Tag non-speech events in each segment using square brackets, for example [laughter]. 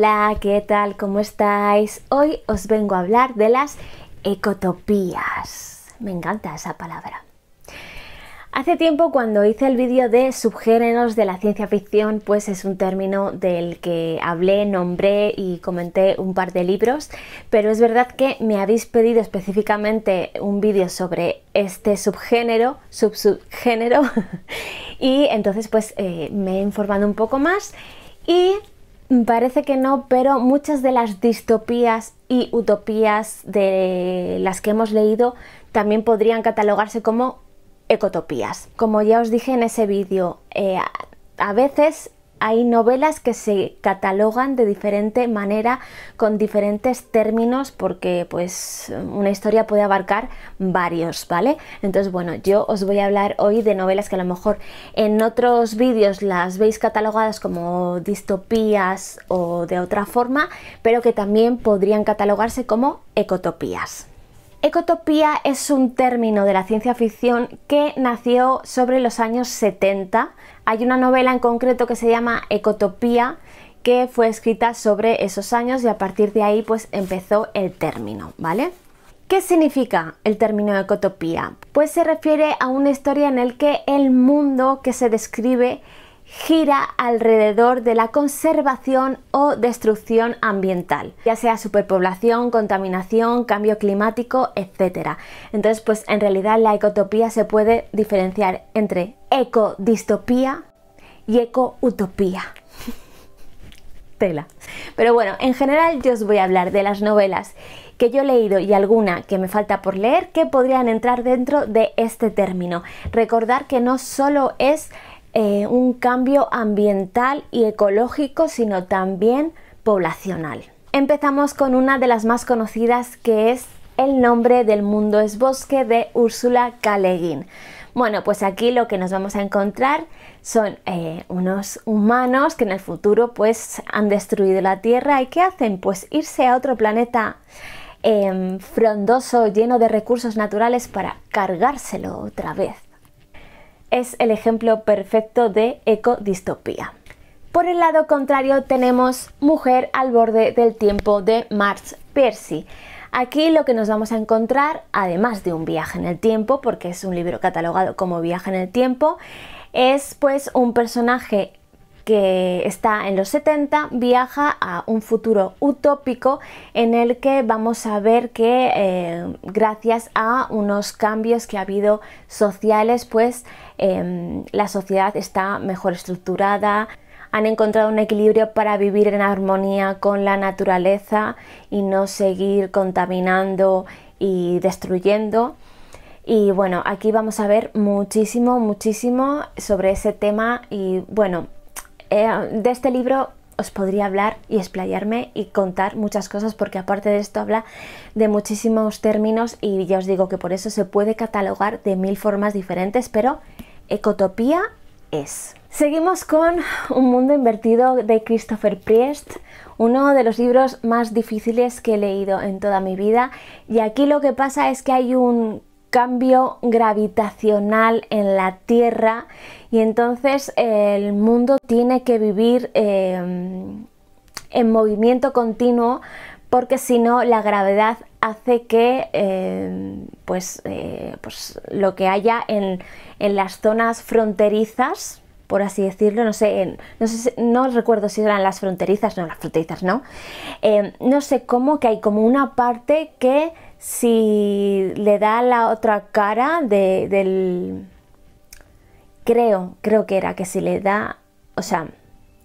Hola, ¿qué tal? ¿Cómo estáis? Hoy os vengo a hablar de las ecotopías. Me encanta esa palabra. Hace tiempo cuando hice el vídeo de subgéneros de la ciencia ficción, pues es un término del que hablé, nombré y comenté un par de libros, pero es verdad que me habéis pedido específicamente un vídeo sobre este subgénero, subsubgénero, [laughs] y entonces pues eh, me he informado un poco más y Parece que no, pero muchas de las distopías y utopías de las que hemos leído también podrían catalogarse como ecotopías. Como ya os dije en ese vídeo, eh, a veces hay novelas que se catalogan de diferente manera, con diferentes términos, porque pues una historia puede abarcar varios, ¿vale? Entonces, bueno, yo os voy a hablar hoy de novelas que a lo mejor en otros vídeos las veis catalogadas como distopías o de otra forma, pero que también podrían catalogarse como ecotopías. Ecotopía es un término de la ciencia ficción que nació sobre los años 70. Hay una novela en concreto que se llama Ecotopía que fue escrita sobre esos años y a partir de ahí pues empezó el término, ¿vale? ¿Qué significa el término ecotopía? Pues se refiere a una historia en el que el mundo que se describe gira alrededor de la conservación o destrucción ambiental, ya sea superpoblación, contaminación, cambio climático, etc. Entonces, pues en realidad la ecotopía se puede diferenciar entre ecodistopía y ecoutopía. [laughs] Tela. Pero bueno, en general yo os voy a hablar de las novelas que yo he leído y alguna que me falta por leer que podrían entrar dentro de este término. Recordar que no solo es eh, un cambio ambiental y ecológico, sino también poblacional. Empezamos con una de las más conocidas que es El nombre del mundo es bosque de Úrsula K. Bueno, pues aquí lo que nos vamos a encontrar son eh, unos humanos que en el futuro pues han destruido la Tierra y ¿qué hacen? Pues irse a otro planeta em, frondoso, lleno de recursos naturales para cargárselo otra vez es el ejemplo perfecto de ecodistopía. Por el lado contrario tenemos Mujer al borde del tiempo de Marx Percy. Aquí lo que nos vamos a encontrar, además de un viaje en el tiempo, porque es un libro catalogado como viaje en el tiempo, es pues un personaje que está en los 70, viaja a un futuro utópico en el que vamos a ver que eh, gracias a unos cambios que ha habido sociales, pues em, la sociedad está mejor estructurada, han encontrado un equilibrio para vivir en armonía con la naturaleza y no seguir contaminando y destruyendo. Y bueno, aquí vamos a ver muchísimo, muchísimo sobre ese tema y bueno, eh, de este libro os podría hablar y explayarme y contar muchas cosas porque aparte de esto habla de muchísimos términos y ya os digo que por eso se puede catalogar de mil formas diferentes, pero ecotopía es. Seguimos con Un mundo invertido de Christopher Priest, uno de los libros más difíciles que he leído en toda mi vida y aquí lo que pasa es que hay un cambio gravitacional en la Tierra y entonces el mundo tiene que vivir em, en movimiento continuo porque si no la gravedad hace que em, pues, eh, pues, lo que haya en, las zonas fronterizas, por así decirlo, no sé, no, sé no, recuerdo si eran las fronterizas, no, las fronterizas no, em, no sé cómo que hay como una parte que si le da la otra cara de, del creo, creo que era que si le da, o sea,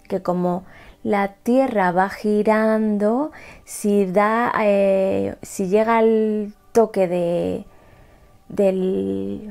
que como la Tierra va girando, si da, eh, si llega al toque de, del,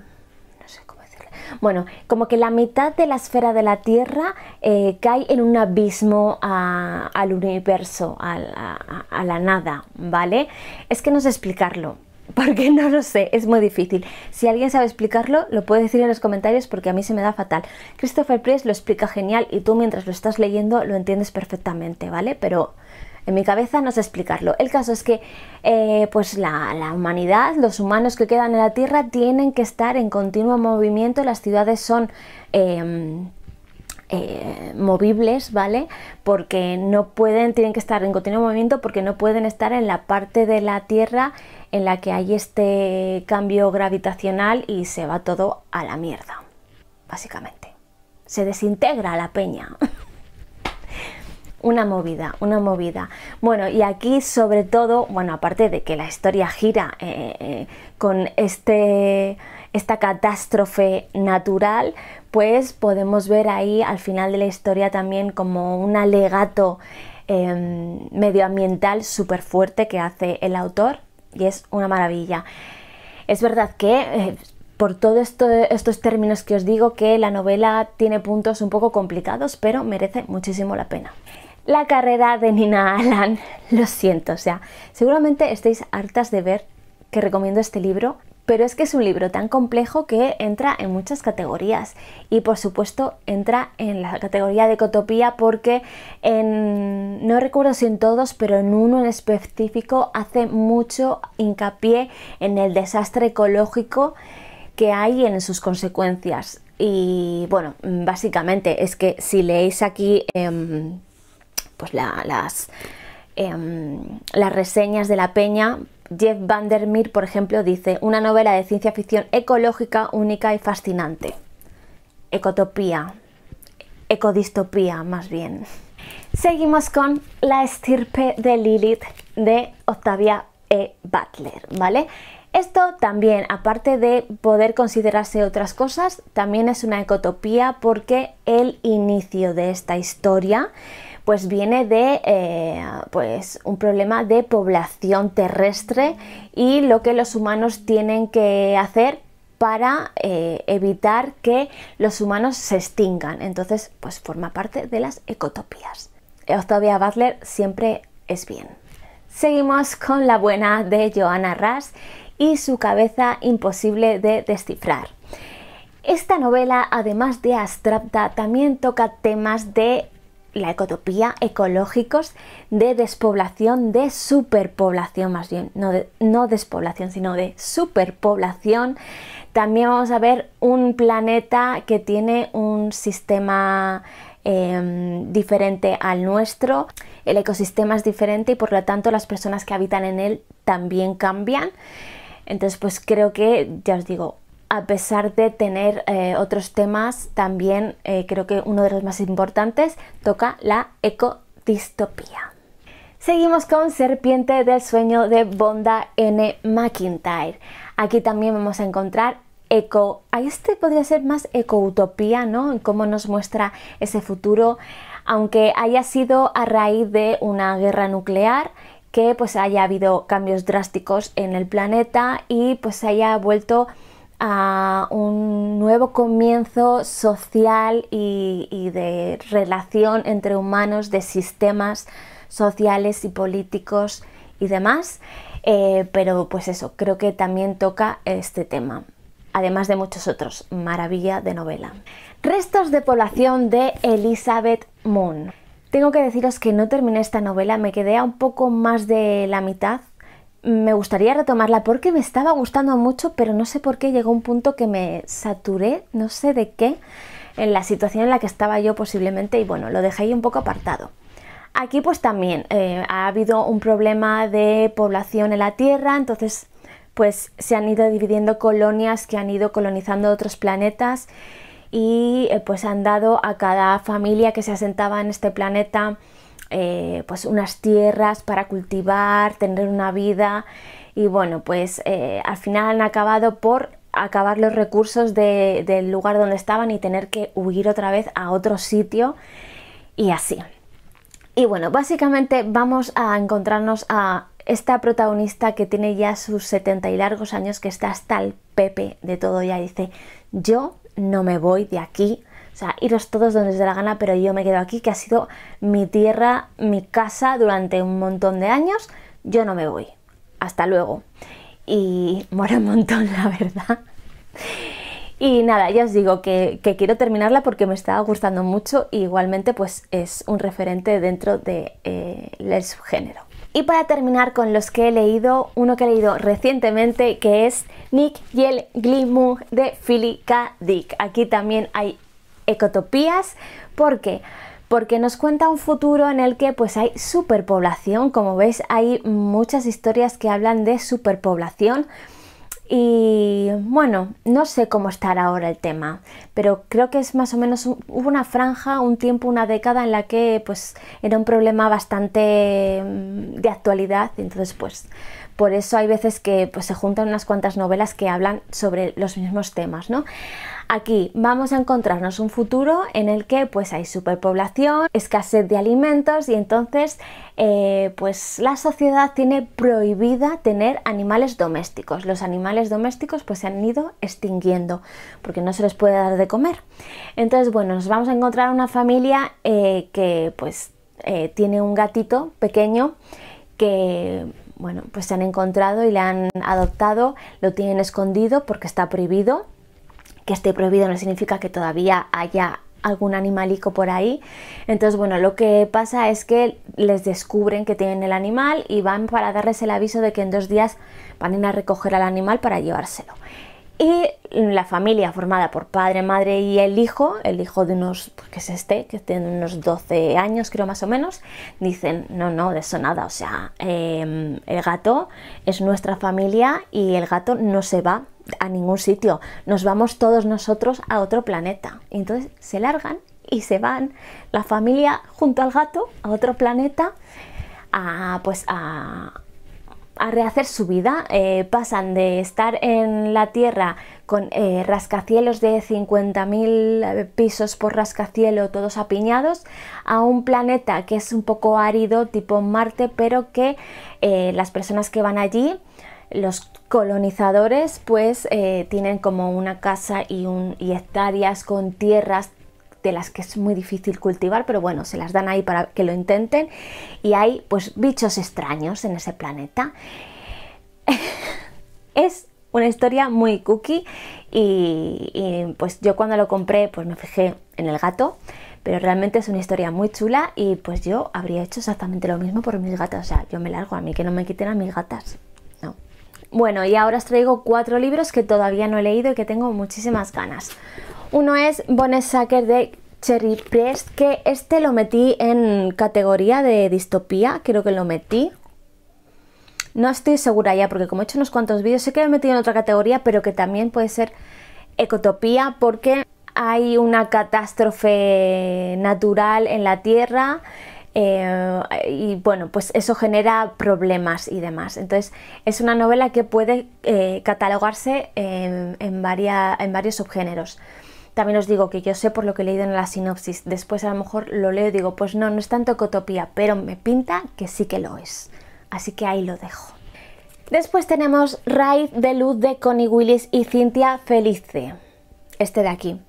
no sé cómo decirlo, bueno, como que la mitad de la esfera de la Tierra eh, cae en un abismo al universo, a, a la nada, ¿vale? Es que no sé explicarlo, porque no lo sé, es muy difícil. Si alguien sabe explicarlo, lo puede decir en los comentarios porque a mí se me da fatal. Christopher Priest lo explica genial y tú mientras lo estás leyendo lo entiendes perfectamente, ¿vale? Pero en mi cabeza no sé explicarlo. El caso es que eh, pues la, humanidad, los humanos que quedan en la Tierra tienen que estar en continuo movimiento, las ciudades son... Em, eh, movibles, ¿vale? Porque no pueden, tienen que estar en continuo movimiento porque no pueden estar en la parte de la Tierra en la que hay este cambio gravitacional y se va todo a la mierda, básicamente. Se desintegra la peña. [laughs] una movida, una movida. Bueno, y aquí sobre todo, bueno, aparte de que la historia gira eh, eh, con este esta catástrofe natural, pues podemos ver ahí al final de la historia también como un alegato em, medioambiental súper fuerte que hace el autor y es una maravilla. Es verdad que eh, por todos estos términos que os digo que la novela tiene puntos un poco complicados, pero merece muchísimo la pena. La carrera de Nina Allan, [laughs] lo siento, o sea, seguramente estéis hartas de ver que recomiendo este libro pero es que es un libro tan complejo que entra en muchas categorías y por supuesto entra en la categoría de ecotopía porque en, no recuerdo si en todos, pero en uno en específico hace mucho hincapié en el desastre ecológico que hay y en sus consecuencias. Y bueno, básicamente es que si leéis aquí em, pues las, em, las reseñas de la peña, Jeff Vandermeer, por ejemplo, dice una novela de ciencia ficción ecológica única y fascinante. Ecotopía, ecodistopía más bien. Seguimos con La estirpe de Lilith de Octavia E. Butler, ¿vale? Esto también, aparte de poder considerarse otras cosas, también es una ecotopía porque el inicio de esta historia pues viene de eh, pues un problema de población terrestre y lo que los humanos tienen que hacer para eh, evitar que los humanos se extingan. Entonces, pues forma parte de las ecotopías. Octavia Butler siempre es bien. Seguimos con la buena de Johanna Ras y su cabeza imposible de descifrar. Esta novela, además de abstracta, también toca temas de la ecotopía, ecológicos de despoblación, de superpoblación más bien, no, de, no despoblación, sino de superpoblación. También vamos a ver un planeta que tiene un sistema em, diferente al nuestro, el ecosistema es diferente y por lo tanto las personas que habitan en él también cambian. Entonces pues creo que, ya os digo, a pesar de tener eh, otros temas también, eh, creo que uno de los más importantes, toca la ecodistopía. Seguimos con Serpiente del Sueño de Bonda N. McIntyre. Aquí también vamos a encontrar eco. A este podría ser más ecoutopía, ¿no? En cómo nos muestra ese futuro, aunque haya sido a raíz de una guerra nuclear que pues haya habido cambios drásticos en el planeta y pues haya vuelto a un nuevo comienzo social y, de relación entre humanos, de sistemas sociales y políticos y demás. Eh, pero pues eso, creo que también toca este tema, además de muchos otros. Maravilla de novela. Restos de población de Elizabeth Moon. Tengo que deciros que no terminé esta novela, me quedé a un poco más de la mitad me gustaría retomarla porque me estaba gustando mucho, pero no sé por qué llegó un punto que me saturé, no sé de qué, en la situación en la que estaba yo posiblemente y bueno, lo dejé un poco apartado. Aquí pues también eh, ha habido un problema de población en la Tierra, entonces pues se han ido dividiendo colonias que han ido colonizando otros planetas y eh, pues han dado a cada familia que se asentaba en este planeta eh, pues unas tierras para cultivar, tener una vida y bueno, pues eh, al final han acabado por acabar los recursos del lugar donde estaban y tener que huir otra vez a otro sitio y así. Y bueno, básicamente vamos a encontrarnos a esta protagonista que tiene ya sus 70 y largos años, que está hasta el pepe de todo, ya dice, yo no me voy de aquí, o sea, iros todos donde os dé la gana, pero yo me quedo aquí, que ha sido mi tierra, mi casa durante un montón de años. Yo no me voy. Hasta luego. Y mora un montón, [laughs] la verdad. Y nada, ya os digo que, quiero terminarla porque me estaba gustando mucho y igualmente pues es un referente dentro del de, eh, subgénero. Y para terminar con los que he leído, uno que he leído recientemente que es Nick y el Glimu de Philly K. Dick. Aquí también hay ecotopías. ¿Por qué? Porque nos cuenta un futuro en el que pues hay superpoblación, como veis hay muchas historias que hablan de superpoblación y bueno, no sé cómo estará ahora el tema, pero creo que es más o menos hubo una franja, un tiempo, una década en la que pues era un problema bastante mm, de actualidad, entonces pues por eso hay veces que pues, se juntan unas cuantas novelas que hablan sobre los mismos temas, ¿no? Aquí vamos a encontrarnos un futuro en el que pues hay superpoblación, escasez de alimentos y entonces eh, pues la sociedad tiene prohibida tener animales domésticos. Los animales domésticos pues se han ido extinguiendo porque no se les puede dar de comer. Entonces bueno, nos vamos a encontrar una familia eh, que pues eh, tiene un gatito pequeño que bueno, pues se han encontrado y le han adoptado, lo tienen escondido porque está prohibido. Que esté prohibido no significa que todavía haya algún animalico por ahí. Entonces, bueno, lo que pasa es que les descubren que tienen el animal y van para darles el aviso de que en dos días van a ir a recoger al animal para llevárselo. Y la familia formada por padre, madre y el hijo, el hijo de unos, pues, que es este, que tiene unos 12 años creo más o menos, dicen, no, no, de eso nada, o sea, em, el gato es nuestra familia y el gato no se va a ningún sitio, nos vamos todos nosotros a otro planeta. entonces se largan y se van la familia junto al gato a otro planeta a, pues a, a rehacer su vida. Eh, pasan de estar en la Tierra con eh, rascacielos de 50.000 eh, pisos por rascacielo todos apiñados a un planeta que es un poco árido tipo Marte, pero que las personas que van allí los colonizadores pues tienen como una casa y, un, y hectáreas con tierras de las que es muy difícil cultivar, pero bueno, se las dan ahí para que lo intenten. Y hay pues bichos extraños en ese planeta. [laughs] es una historia muy cookie y, pues yo cuando lo compré pues me fijé en el gato, pero realmente es una historia muy chula y pues yo habría hecho exactamente lo mismo por mis gatas, o sea, yo me largo a mí que no me quiten a mis gatas. No. Bueno, y ahora os traigo cuatro libros que todavía no he leído y que tengo muchísimas ganas. Uno es Bone de Cherry Press, que este lo metí en categoría de distopía, creo que lo metí. No estoy segura ya, porque como he hecho unos cuantos vídeos, sé que lo he metido en otra categoría, pero que también puede ser ecotopía, porque hay una catástrofe natural en la Tierra. Eh, y bueno, pues eso genera problemas y demás. Entonces, es una novela que puede eh, catalogarse en varios subgéneros. También os digo que yo sé por lo que he leído en la sinopsis, después a lo mejor lo leo y digo, pues no, no es tanto cotopía, pero me pinta que sí que lo es. Así que ahí lo dejo. Después tenemos Raid de Luz de Connie Willis y Cintia Felice, este de aquí.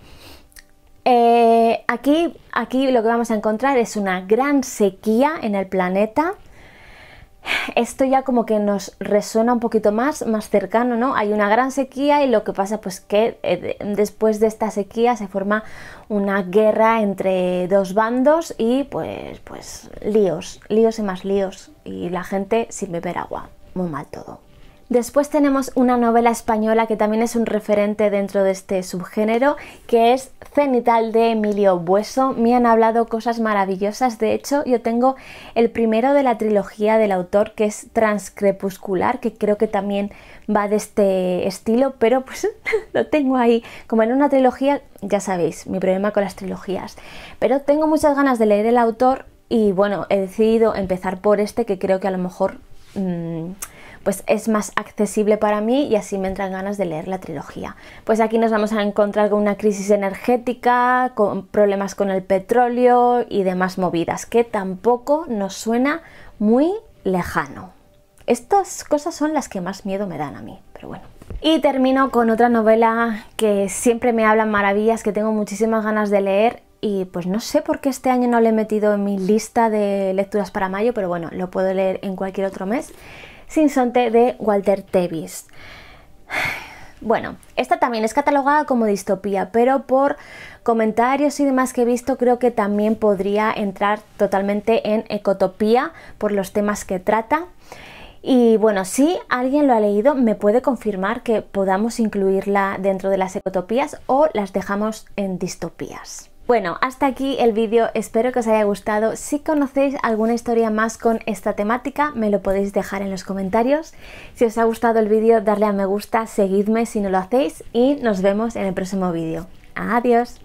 Eh, aquí, aquí lo que vamos a encontrar es una gran sequía en el planeta esto ya como que nos resuena un poquito más, más cercano, ¿no? Hay una gran sequía y lo que pasa pues que eh, después de esta sequía se forma una guerra entre dos bandos y pues, pues líos, líos y más líos y la gente sin beber agua, muy mal todo. Después tenemos una novela española que también es un referente dentro de este subgénero, que es Cenital de Emilio Bueso. Me han hablado cosas maravillosas, de hecho yo tengo el primero de la trilogía del autor, que es Transcrepuscular, que creo que también va de este estilo, pero pues [laughs] lo tengo ahí. Como en una trilogía, ya sabéis, mi problema con las trilogías. Pero tengo muchas ganas de leer el autor y bueno, he decidido empezar por este, que creo que a lo mejor... Mm, pues es más accesible para mí y así me entran ganas de leer la trilogía. Pues aquí nos vamos a encontrar con una crisis energética, con problemas con el petróleo y demás movidas, que tampoco nos suena muy lejano. Estas cosas son las que más miedo me dan a mí, pero bueno. Y termino con otra novela que siempre me hablan maravillas, que tengo muchísimas ganas de leer y pues no sé por qué este año no le he metido en mi lista de lecturas para mayo, pero bueno, lo puedo leer en cualquier otro mes. Sinsonte de Walter Tevis. Bueno, esta también es catalogada como distopía, pero por comentarios y demás que he visto creo que también podría entrar totalmente en ecotopía por los temas que trata. Y bueno, si alguien lo ha leído, me puede confirmar que podamos incluirla dentro de las ecotopías o las dejamos en distopías. Bueno, hasta aquí el vídeo, espero que os haya gustado. Si conocéis alguna historia más con esta temática, me lo podéis dejar en los comentarios. Si os ha gustado el vídeo, darle a me gusta, seguidme si no lo hacéis y nos vemos en el próximo vídeo. Adiós.